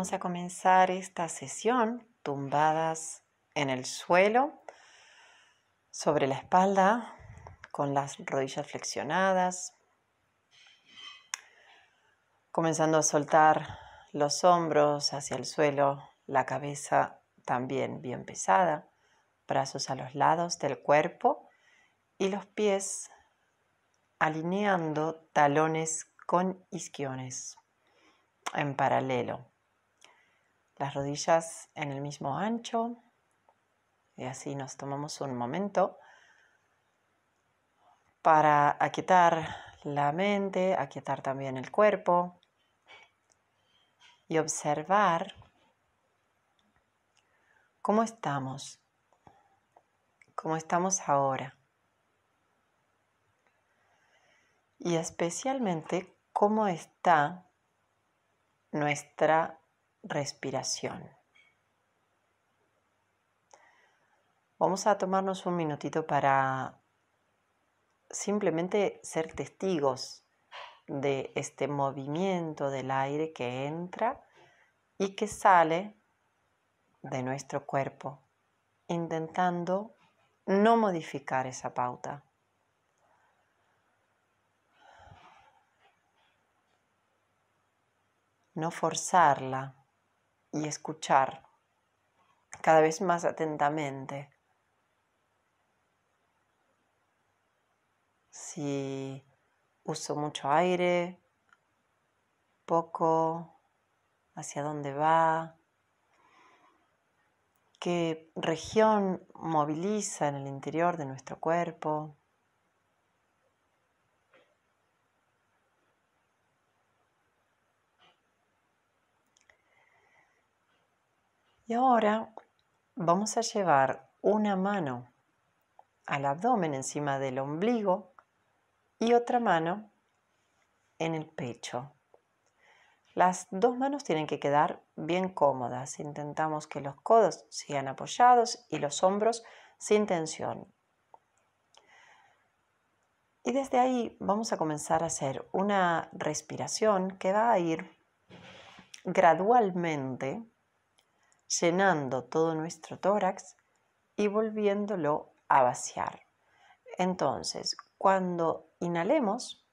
Vamos a comenzar esta sesión tumbadas en el suelo, sobre la espalda, con las rodillas flexionadas, comenzando a soltar los hombros hacia el suelo, la cabeza también bien pesada, brazos a los lados del cuerpo y los pies alineando talones con isquiones en paralelo las rodillas en el mismo ancho y así nos tomamos un momento para aquietar la mente, aquietar también el cuerpo y observar cómo estamos, cómo estamos ahora y especialmente cómo está nuestra respiración. Vamos a tomarnos un minutito para simplemente ser testigos de este movimiento del aire que entra y que sale de nuestro cuerpo, intentando no modificar esa pauta. No forzarla y escuchar cada vez más atentamente. Si uso mucho aire, poco, hacia dónde va, qué región moviliza en el interior de nuestro cuerpo. Y ahora vamos a llevar una mano al abdomen encima del ombligo y otra mano en el pecho. Las dos manos tienen que quedar bien cómodas. Intentamos que los codos sigan apoyados y los hombros sin tensión. Y desde ahí vamos a comenzar a hacer una respiración que va a ir gradualmente llenando todo nuestro tórax y volviéndolo a vaciar. Entonces, cuando inhalemos,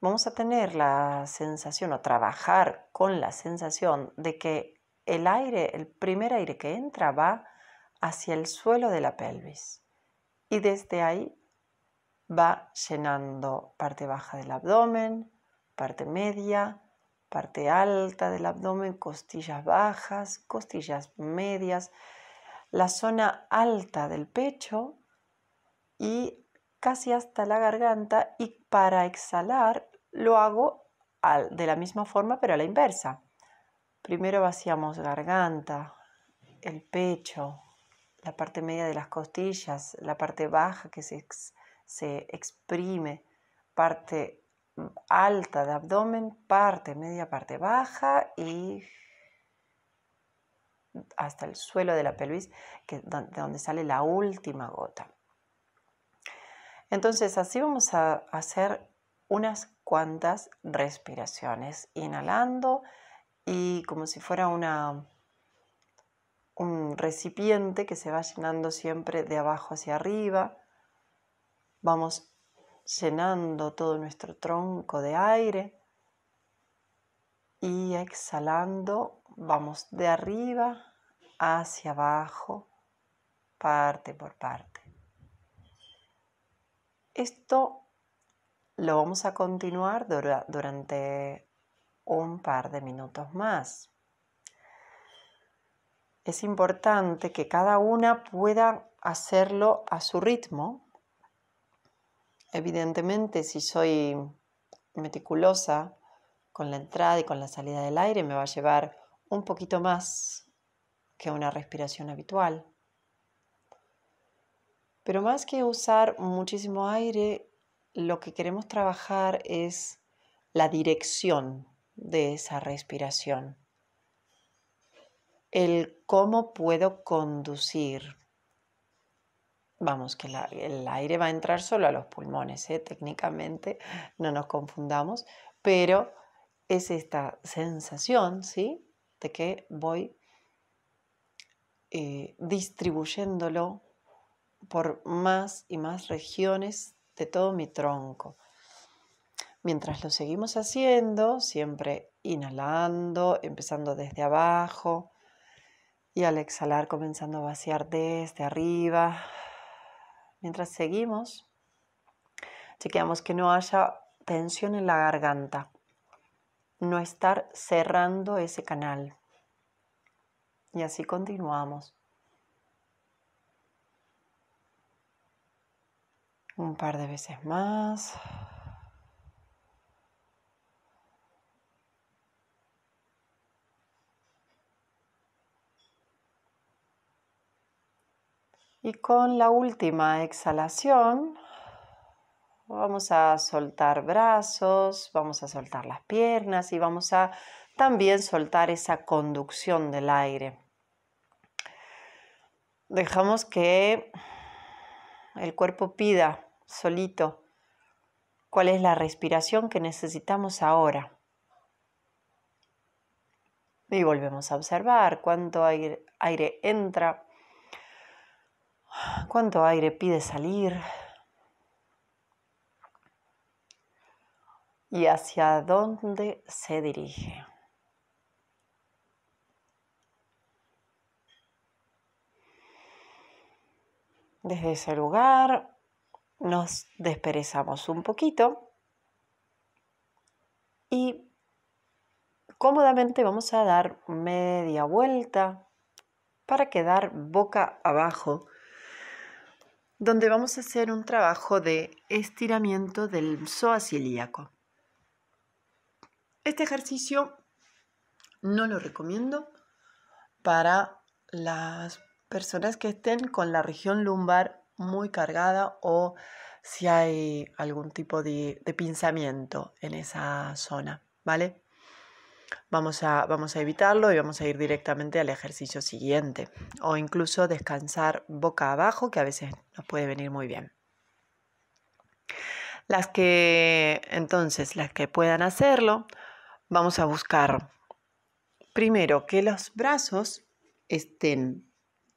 vamos a tener la sensación o trabajar con la sensación de que el aire, el primer aire que entra va hacia el suelo de la pelvis y desde ahí va llenando parte baja del abdomen, parte media, parte alta del abdomen, costillas bajas, costillas medias, la zona alta del pecho y casi hasta la garganta y para exhalar lo hago de la misma forma pero a la inversa. Primero vaciamos garganta, el pecho, la parte media de las costillas, la parte baja que se, se exprime, parte alta de abdomen, parte media, parte baja y hasta el suelo de la pelvis, que de donde sale la última gota. Entonces, así vamos a hacer unas cuantas respiraciones, inhalando y como si fuera una, un recipiente que se va llenando siempre de abajo hacia arriba. Vamos llenando todo nuestro tronco de aire y exhalando vamos de arriba hacia abajo, parte por parte. Esto lo vamos a continuar durante un par de minutos más. Es importante que cada una pueda hacerlo a su ritmo Evidentemente, si soy meticulosa con la entrada y con la salida del aire, me va a llevar un poquito más que una respiración habitual. Pero más que usar muchísimo aire, lo que queremos trabajar es la dirección de esa respiración. El cómo puedo conducir vamos, que el aire va a entrar solo a los pulmones, ¿eh? técnicamente, no nos confundamos, pero es esta sensación, ¿sí? De que voy eh, distribuyéndolo por más y más regiones de todo mi tronco. Mientras lo seguimos haciendo, siempre inhalando, empezando desde abajo y al exhalar comenzando a vaciar desde arriba Mientras seguimos, chequeamos que no haya tensión en la garganta. No estar cerrando ese canal. Y así continuamos. Un par de veces más. Y con la última exhalación vamos a soltar brazos, vamos a soltar las piernas y vamos a también soltar esa conducción del aire. Dejamos que el cuerpo pida solito cuál es la respiración que necesitamos ahora. Y volvemos a observar cuánto aire, aire entra cuánto aire pide salir y hacia dónde se dirige. Desde ese lugar nos desperezamos un poquito y cómodamente vamos a dar media vuelta para quedar boca abajo donde vamos a hacer un trabajo de estiramiento del psoas ilíaco. Este ejercicio no lo recomiendo para las personas que estén con la región lumbar muy cargada o si hay algún tipo de, de pinzamiento en esa zona, ¿vale? Vamos a, evitarlo y vamos a ir directamente al ejercicio siguiente o incluso descansar boca abajo que a veces nos puede venir muy bien. Las que entonces, las que puedan hacerlo, vamos a buscar primero que los brazos estén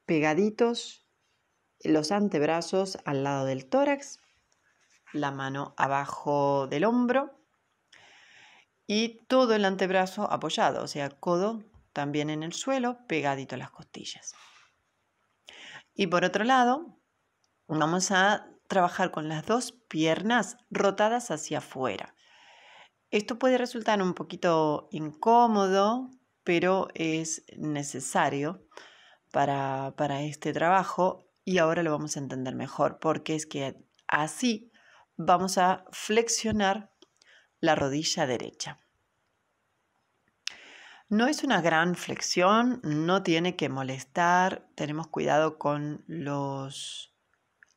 pegaditos, los antebrazos al lado del tórax, la mano abajo del hombro y todo el antebrazo apoyado, o sea, codo también en el suelo, pegadito a las costillas. Y por otro lado, vamos a trabajar con las dos piernas rotadas hacia afuera. Esto puede resultar un poquito incómodo, pero es necesario para, para este trabajo y ahora lo vamos a entender mejor, porque es que así vamos a flexionar la rodilla derecha. No es una gran flexión, no tiene que molestar, tenemos cuidado con los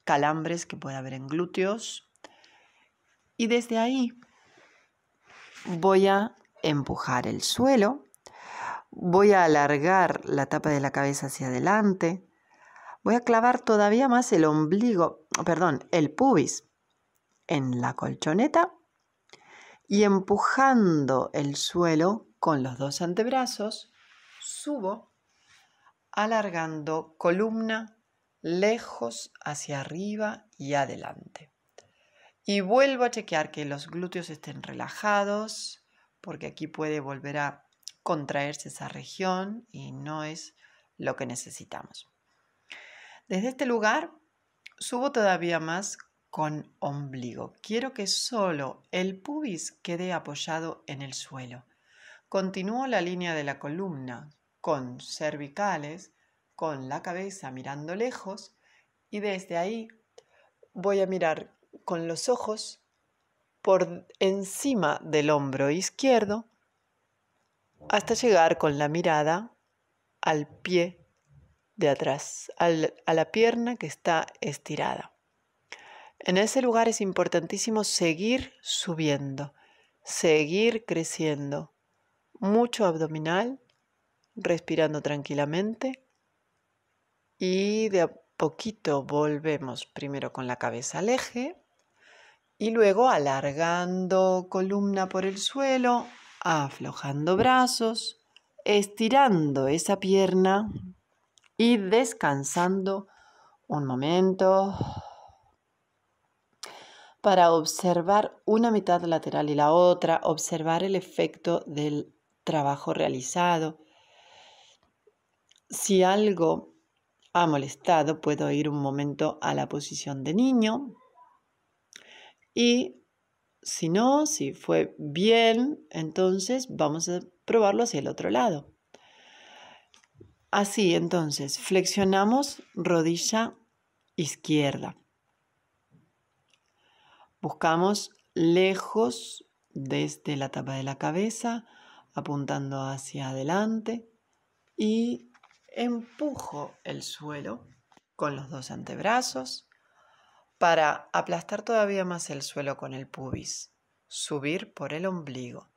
calambres que puede haber en glúteos. Y desde ahí voy a empujar el suelo, voy a alargar la tapa de la cabeza hacia adelante, voy a clavar todavía más el ombligo, perdón, el pubis en la colchoneta y empujando el suelo con los dos antebrazos, subo, alargando columna lejos hacia arriba y adelante. Y vuelvo a chequear que los glúteos estén relajados, porque aquí puede volver a contraerse esa región y no es lo que necesitamos. Desde este lugar subo todavía más con ombligo. Quiero que solo el pubis quede apoyado en el suelo. Continúo la línea de la columna con cervicales, con la cabeza mirando lejos y desde ahí voy a mirar con los ojos por encima del hombro izquierdo hasta llegar con la mirada al pie de atrás, a la pierna que está estirada. En ese lugar es importantísimo seguir subiendo, seguir creciendo. Mucho abdominal, respirando tranquilamente y de a poquito volvemos primero con la cabeza al eje y luego alargando columna por el suelo, aflojando brazos, estirando esa pierna y descansando un momento para observar una mitad lateral y la otra, observar el efecto del trabajo realizado. Si algo ha molestado, puedo ir un momento a la posición de niño y si no, si fue bien, entonces vamos a probarlo hacia el otro lado. Así, entonces, flexionamos rodilla izquierda. Buscamos lejos desde la tapa de la cabeza, apuntando hacia adelante y empujo el suelo con los dos antebrazos para aplastar todavía más el suelo con el pubis, subir por el ombligo,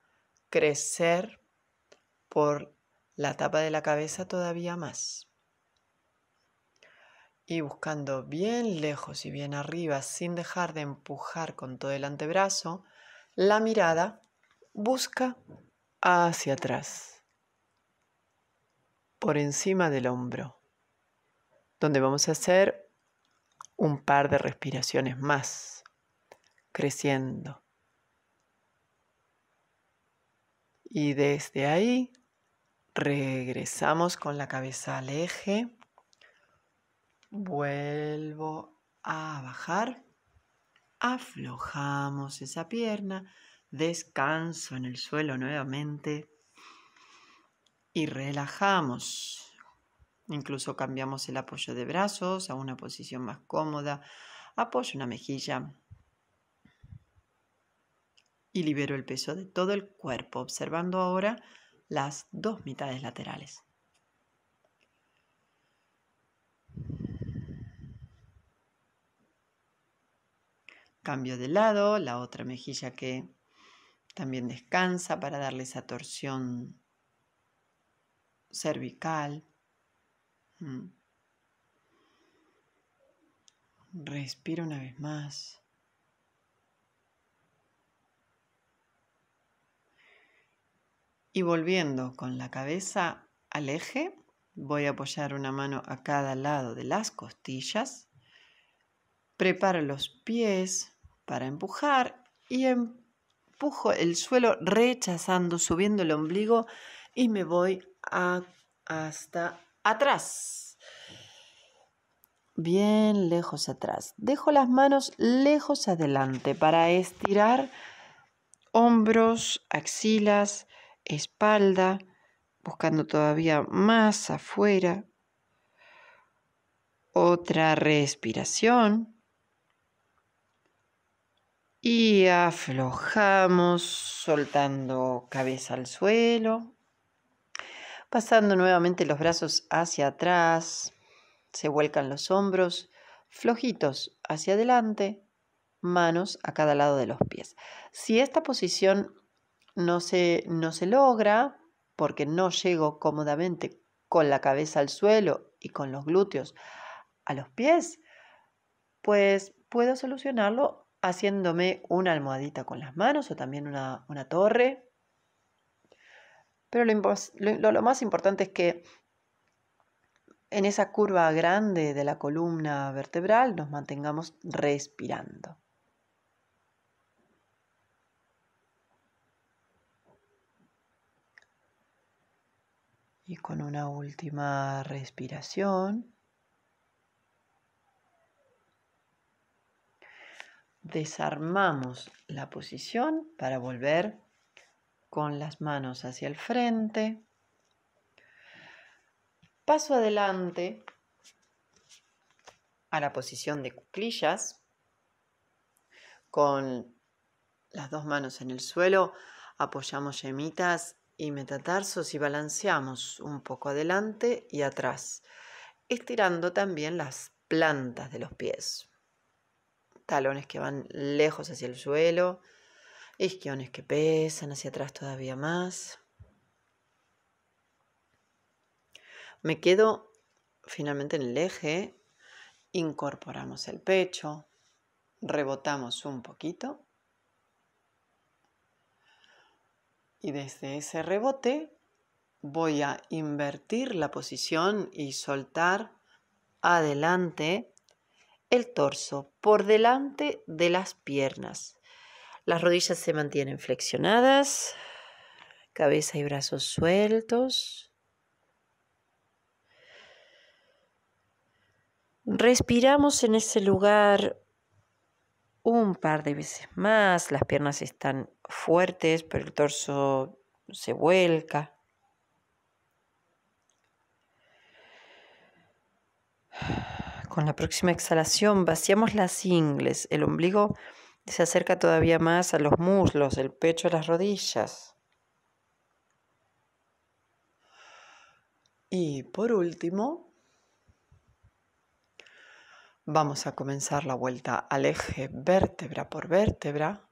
crecer por la tapa de la cabeza todavía más y buscando bien lejos y bien arriba sin dejar de empujar con todo el antebrazo, la mirada busca hacia atrás, por encima del hombro, donde vamos a hacer un par de respiraciones más, creciendo. Y desde ahí regresamos con la cabeza al eje Vuelvo a bajar. Aflojamos esa pierna. Descanso en el suelo nuevamente. Y relajamos. Incluso cambiamos el apoyo de brazos a una posición más cómoda. Apoyo una mejilla. Y libero el peso de todo el cuerpo, observando ahora las dos mitades laterales. Cambio de lado, la otra mejilla que también descansa para darle esa torsión cervical. Mm. respiro una vez más. Y volviendo con la cabeza al eje, voy a apoyar una mano a cada lado de las costillas. Preparo los pies para empujar y empujo el suelo rechazando, subiendo el ombligo y me voy hasta atrás. Bien lejos atrás. Dejo las manos lejos adelante para estirar hombros, axilas, espalda, buscando todavía más afuera. Otra respiración. Y aflojamos, soltando cabeza al suelo, pasando nuevamente los brazos hacia atrás, se vuelcan los hombros flojitos hacia adelante, manos a cada lado de los pies. Si esta posición no se, no se logra, porque no llego cómodamente con la cabeza al suelo y con los glúteos a los pies, pues puedo solucionarlo haciéndome una almohadita con las manos o también una, torre. Pero lo más importante es que en esa curva grande de la columna vertebral nos mantengamos respirando. Y con una última respiración desarmamos la posición para volver con las manos hacia el frente. Paso adelante a la posición de cuclillas con las dos manos en el suelo, apoyamos yemitas y metatarsos y balanceamos un poco adelante y atrás, estirando también las plantas de los pies talones que van lejos hacia el suelo, isquiones que pesan hacia atrás todavía más. Me quedo finalmente en el eje, incorporamos el pecho, rebotamos un poquito y desde ese rebote voy a invertir la posición y soltar adelante el torso por delante de las piernas. Las rodillas se mantienen flexionadas, cabeza y brazos sueltos. Respiramos en ese lugar un par de veces más, las piernas están fuertes, pero el torso se vuelca. Con la próxima exhalación vaciamos las ingles, el ombligo se acerca todavía más a los muslos, el pecho a las rodillas. Y por último, vamos a comenzar la vuelta al eje vértebra por vértebra,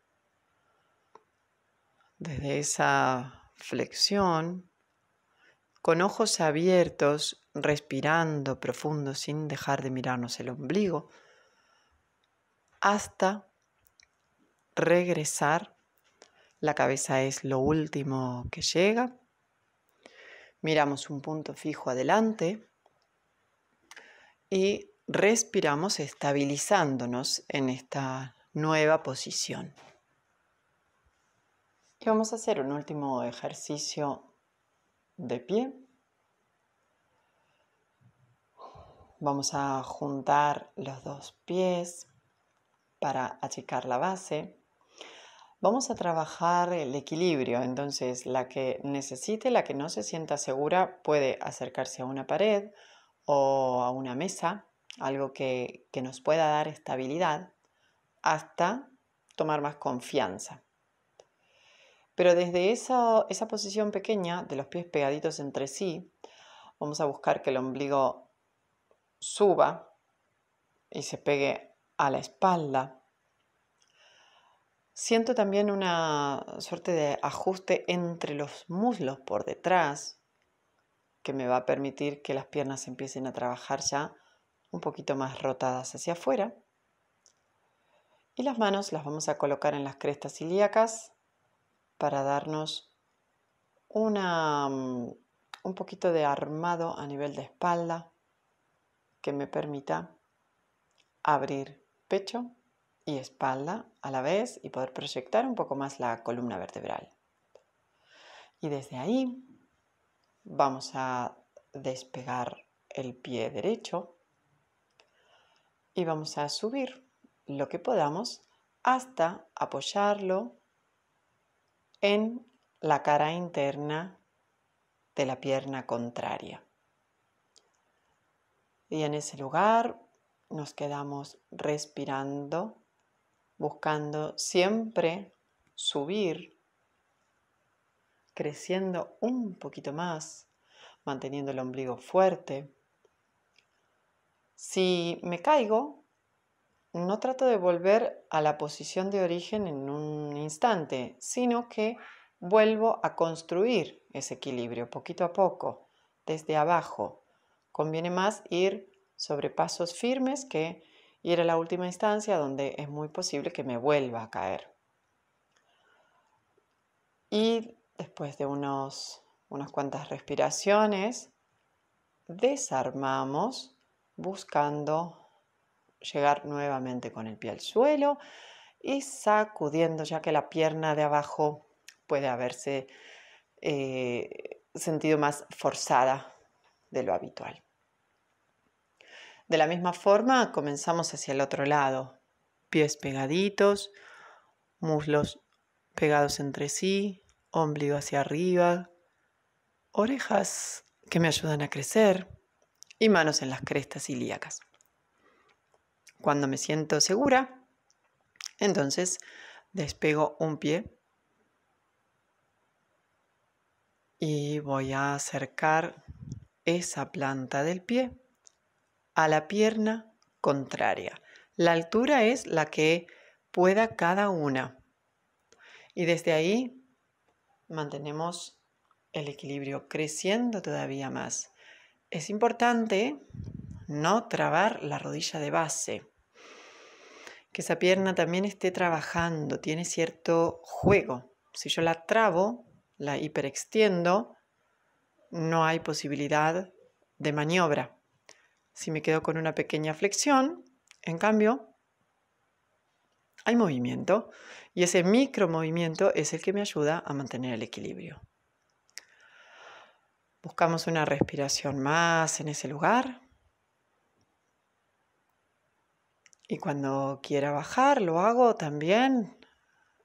desde esa flexión con ojos abiertos, respirando profundo sin dejar de mirarnos el ombligo, hasta regresar. La cabeza es lo último que llega. Miramos un punto fijo adelante y respiramos estabilizándonos en esta nueva posición. Y vamos a hacer un último ejercicio de pie. Vamos a juntar los dos pies para achicar la base. Vamos a trabajar el equilibrio, entonces la que necesite, la que no se sienta segura, puede acercarse a una pared o a una mesa, algo que, que nos pueda dar estabilidad, hasta tomar más confianza. Pero desde esa, posición pequeña, de los pies pegaditos entre sí, vamos a buscar que el ombligo suba y se pegue a la espalda. Siento también una suerte de ajuste entre los muslos por detrás que me va a permitir que las piernas empiecen a trabajar ya un poquito más rotadas hacia afuera. Y las manos las vamos a colocar en las crestas ilíacas para darnos mm, un poquito de armado a nivel de espalda que me permita abrir pecho y espalda a la vez y poder proyectar un poco más la columna vertebral. Y desde ahí vamos a despegar el pie derecho y vamos a subir lo que podamos hasta apoyarlo en la cara interna de la pierna contraria. Y en ese lugar nos quedamos respirando, buscando siempre subir, creciendo un poquito más, manteniendo el ombligo fuerte. Si me caigo, no trato de volver a la posición de origen en un instante, sino que vuelvo a construir ese equilibrio poquito a poco, desde abajo. Conviene más ir sobre pasos firmes que ir a la última instancia donde es muy posible que me vuelva a caer. Y después de unas cuantas respiraciones, desarmamos buscando llegar nuevamente con el pie al suelo y sacudiendo ya que la pierna de abajo puede haberse eh, sentido más forzada de lo habitual. De la misma forma comenzamos hacia el otro lado, pies pegaditos, muslos pegados entre sí, ombligo hacia arriba, orejas que me ayudan a crecer y manos en las crestas ilíacas. Cuando me siento segura, entonces despego un pie y voy a acercar esa planta del pie a la pierna contraria. La altura es la que pueda cada una. Y desde ahí mantenemos el equilibrio creciendo todavía más. Es importante no trabar la rodilla de base que esa pierna también esté trabajando, tiene cierto juego. Si yo la trabo, la hiperextiendo, no hay posibilidad de maniobra. Si me quedo con una pequeña flexión, en cambio, hay movimiento y ese micro movimiento es el que me ayuda a mantener el equilibrio. Buscamos una respiración más en ese lugar. Y cuando quiera bajar, lo hago también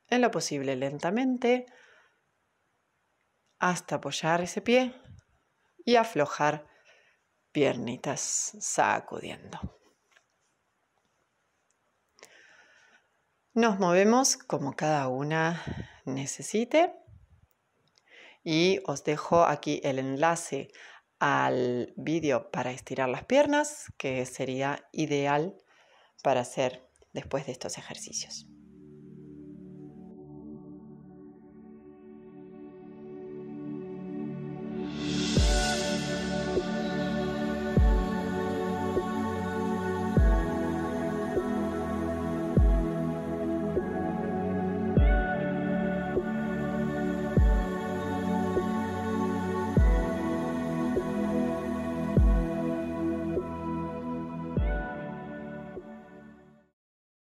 en lo posible lentamente hasta apoyar ese pie y aflojar piernitas sacudiendo. Nos movemos como cada una necesite y os dejo aquí el enlace al vídeo para estirar las piernas que sería ideal para hacer después de estos ejercicios.